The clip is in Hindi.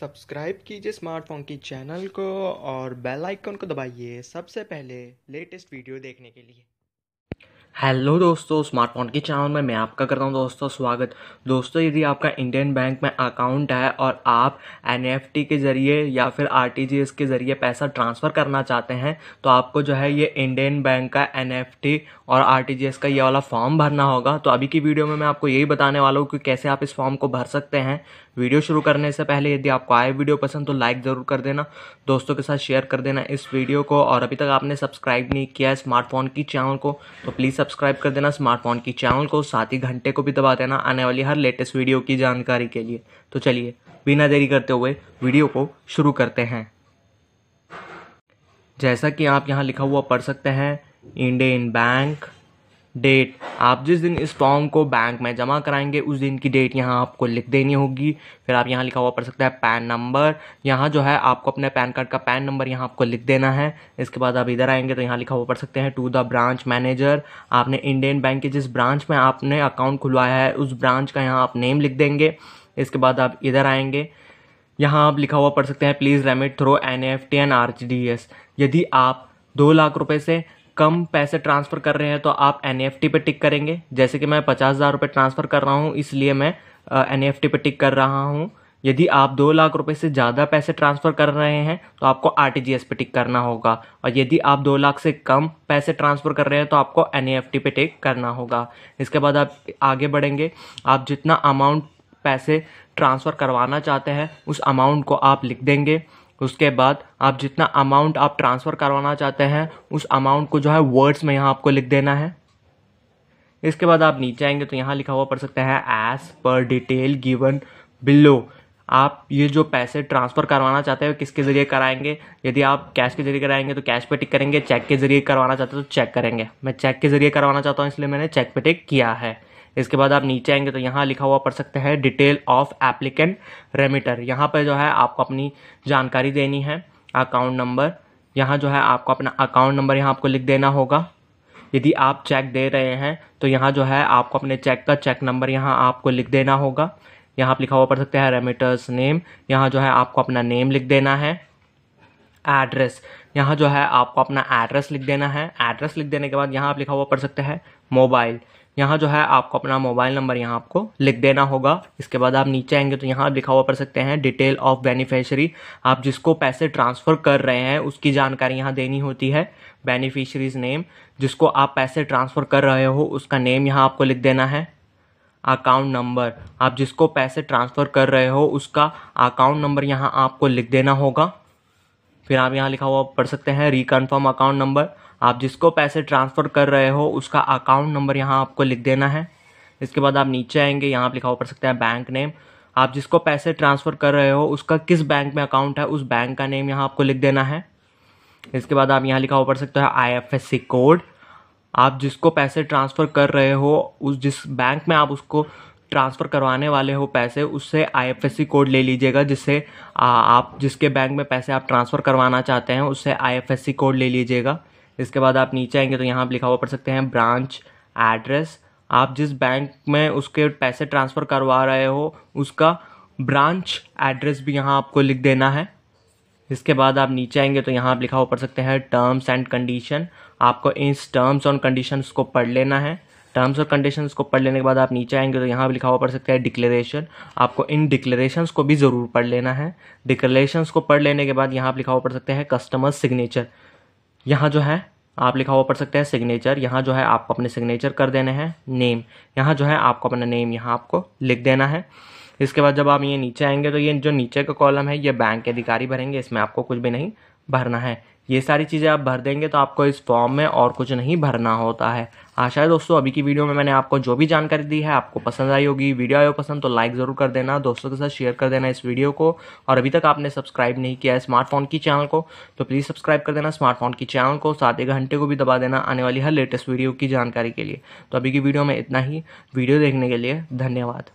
सब्सक्राइब कीजिए स्मार्टफोन की चैनल को और बेल आइकन को दबाइए सबसे पहले लेटेस्ट वीडियो देखने के लिए हेलो दोस्तों स्मार्टफोन के चैनल में मैं आपका करता हूं दोस्तों स्वागत दोस्तों यदि आपका इंडियन बैंक में अकाउंट है और आप एनईएफटी के ज़रिए या फिर आरटीजीएस के ज़रिए पैसा ट्रांसफ़र करना चाहते हैं तो आपको जो है ये इंडियन बैंक का एनईएफटी और आरटीजीएस का ये वाला फॉर्म भरना होगा तो अभी की वीडियो में मैं आपको यही बताने वाला हूँ कि कैसे आप इस फॉर्म को भर सकते हैं वीडियो शुरू करने से पहले यदि आपको आए वीडियो पसंद तो लाइक ज़रूर कर देना दोस्तों के साथ शेयर कर देना इस वीडियो को और अभी तक आपने सब्सक्राइब नहीं किया है स्मार्टफोन की चैनल को तो प्लीज़ सब्सक्राइब कर देना स्मार्टफोन की चैनल को साथ ही घंटे को भी दबा देना आने वाली हर लेटेस्ट वीडियो की जानकारी के लिए तो चलिए बिना देरी करते हुए वीडियो को शुरू करते हैं जैसा कि आप यहाँ लिखा हुआ पढ़ सकते हैं इंडियन बैंक डेट आप जिस दिन इस फॉर्म को बैंक में जमा कराएंगे उस दिन की डेट यहाँ आपको लिख देनी होगी फिर आप यहाँ लिखा हुआ पड़ सकता है पैन नंबर यहाँ जो है आपको अपने पैन कार्ड का पैन नंबर यहाँ आपको लिख देना है इसके बाद आप इधर आएंगे तो यहाँ लिखा हुआ पड़ सकते हैं टू द ब्रांच मैनेजर आपने इंडियन बैंक के जिस ब्रांच में आपने अकाउंट खुलवाया है उस ब्रांच का यहाँ आप नेम लिख देंगे इसके बाद आप इधर आएंगे यहाँ आप लिखा हुआ पढ़ सकते हैं please remit through N F T and R D S यदि आप दो लाख रुपए से कम पैसे ट्रांसफ़र कर रहे हैं तो आप एन पे टिक करेंगे जैसे कि मैं पचास हज़ार रुपये ट्रांसफ़र कर रहा हूँ इसलिए मैं एन पे टिक कर रहा हूँ यदि आप दो लाख रुपए से ज़्यादा पैसे ट्रांसफ़र कर रहे हैं तो आपको आर पे टिक करना होगा और यदि आप दो लाख से कम पैसे ट्रांसफ़र कर रहे हैं तो आपको एन पे टिक करना होगा इसके बाद आप आगे बढ़ेंगे आप जितना अमाउंट पैसे ट्रांसफ़र करवाना चाहते हैं उस अमाउंट को आप लिख देंगे उसके बाद आप जितना अमाउंट आप ट्रांसफ़र करवाना चाहते हैं उस अमाउंट को जो है वर्ड्स में यहाँ आपको लिख देना है इसके बाद आप नीचे आएंगे तो यहाँ लिखा हुआ पढ़ सकते हैं as per detail given below आप ये जो पैसे ट्रांसफ़र करवाना चाहते हो किसके ज़रिए कराएंगे यदि आप कैश के ज़रिए कराएंगे तो कैश पे टिक करेंगे चेक के ज़रिए करवाना चाहते हो तो चेक करेंगे मैं चेक के ज़रिए करवाना चाहता हूँ इसलिए मैंने चेक पे टिक किया है इसके बाद आप नीचे आएंगे तो यहाँ लिखा हुआ पड़ सकता है डिटेल ऑफ एप्लीकेंट रेमिटर यहाँ पर जो है आपको अपनी जानकारी देनी है अकाउंट नंबर यहाँ जो है आपको अपना अकाउंट नंबर यहाँ आपको लिख देना होगा यदि आप चेक दे रहे हैं तो यहाँ जो है आपको अपने चेक का चेक नंबर यहाँ आपको लिख देना होगा यहाँ आप लिखा हुआ पड़ सकता है रेमिटर्स नेम यहाँ जो है आपको अपना नेम लिख देना है एड्रेस यहाँ जो है आपको अपना एड्रेस लिख देना है एड्रेस लिख देने के बाद यहाँ आप लिखा हुआ पढ़ सकते हैं मोबाइल यहाँ जो है आपको अपना मोबाइल नंबर यहाँ आपको लिख देना होगा इसके बाद आप नीचे आएंगे तो यहाँ लिखा हुआ पढ़ सकते हैं डिटेल ऑफ बेनिफिशरी आप जिसको पैसे ट्रांसफ़र कर रहे हैं उसकी जानकारी यहाँ देनी होती है बेनिफिशरीज नेम जिसको आप पैसे ट्रांसफ़र कर रहे हो उसका नेम यहाँ आपको लिख देना है अकाउंट नंबर आप जिसको पैसे ट्रांसफ़र कर रहे हो उसका अकाउंट नंबर यहाँ आपको लिख देना होगा फिर आप यहाँ लिखा हुआ पढ़ सकते हैं रिकन्फर्म अकाउंट नंबर आप जिसको पैसे ट्रांसफ़र कर रहे हो उसका अकाउंट नंबर यहाँ आपको लिख देना है इसके बाद आप नीचे आएंगे यहाँ आप लिखा हुआ पढ़ सकते हैं बैंक नेम आप जिसको पैसे ट्रांसफ़र कर रहे हो उसका किस बैंक में अकाउंट है उस बैंक का नेम यहाँ आपको लिख देना है इसके बाद आप यहाँ लिखा हुआ पढ़ सकते हैं आई कोड आप जिसको पैसे ट्रांसफ़र कर रहे हो उस जिस बैंक में आप उसको ट्रांसफ़र करवाने वाले हो पैसे उससे आईएफएससी कोड ले लीजिएगा जिससे आप जिसके बैंक में पैसे आप ट्रांसफ़र करवाना चाहते हैं उससे आईएफएससी कोड ले लीजिएगा इसके बाद आप नीचे आएंगे तो यहाँ लिखा हुआ पढ़ सकते हैं ब्रांच एड्रेस आप जिस बैंक में उसके पैसे ट्रांसफ़र करवा रहे हो उसका ब्रांच एड्रेस भी यहाँ आपको लिख देना है इसके बाद आप नीचे आएंगे तो यहाँ आप लिखा हुआ पढ़ सकते हैं टर्म्स एंड कंडीशन आपको इस टर्म्स और कंडीशंस को पढ़ लेना है टर्म्स और कंडीशंस को पढ़ लेने के बाद आप नीचे आएंगे तो यहाँ भी लिखा हुआ पढ़ सकते हैं डिक्लेरेशन आपको इन डिक्लेरेशंस को भी ज़रूर पढ़ लेना है डिक्लेरेशंस को पढ़ लेने के बाद यहाँ आप लिखा हुआ पढ़ सकते हैं कस्टमर सिग्नेचर यहाँ जो है आप लिखा हुआ पढ़ सकते हैं सिग्नेचर यहाँ जो है आपको अपने सिग्नेचर कर देने हैं नेम यहाँ जो है आपको अपना नेम यहाँ आपको लिख देना है इसके बाद जब आप ये नीचे आएंगे तो ये जो नीचे का कॉलम है ये बैंक के अधिकारी भरेंगे इसमें आपको कुछ भी नहीं भरना है ये सारी चीज़ें आप भर देंगे तो आपको इस फॉर्म में और कुछ नहीं भरना होता है आशा है दोस्तों अभी की वीडियो में मैंने आपको जो भी जानकारी दी है आपको पसंद आई होगी वीडियो आयो पसंद तो लाइक ज़रूर कर देना दोस्तों के साथ शेयर कर देना इस वीडियो को और अभी तक आपने सब्सक्राइब नहीं किया है स्मार्टफोन की चैनल को तो प्लीज़ सब्सक्राइब कर देना स्मार्टफोन की चैनल को साथ ही घंटे को भी दबा देना आने वाली हर लेटेस्ट वीडियो की जानकारी के लिए तो अभी की वीडियो में इतना ही वीडियो देखने के लिए धन्यवाद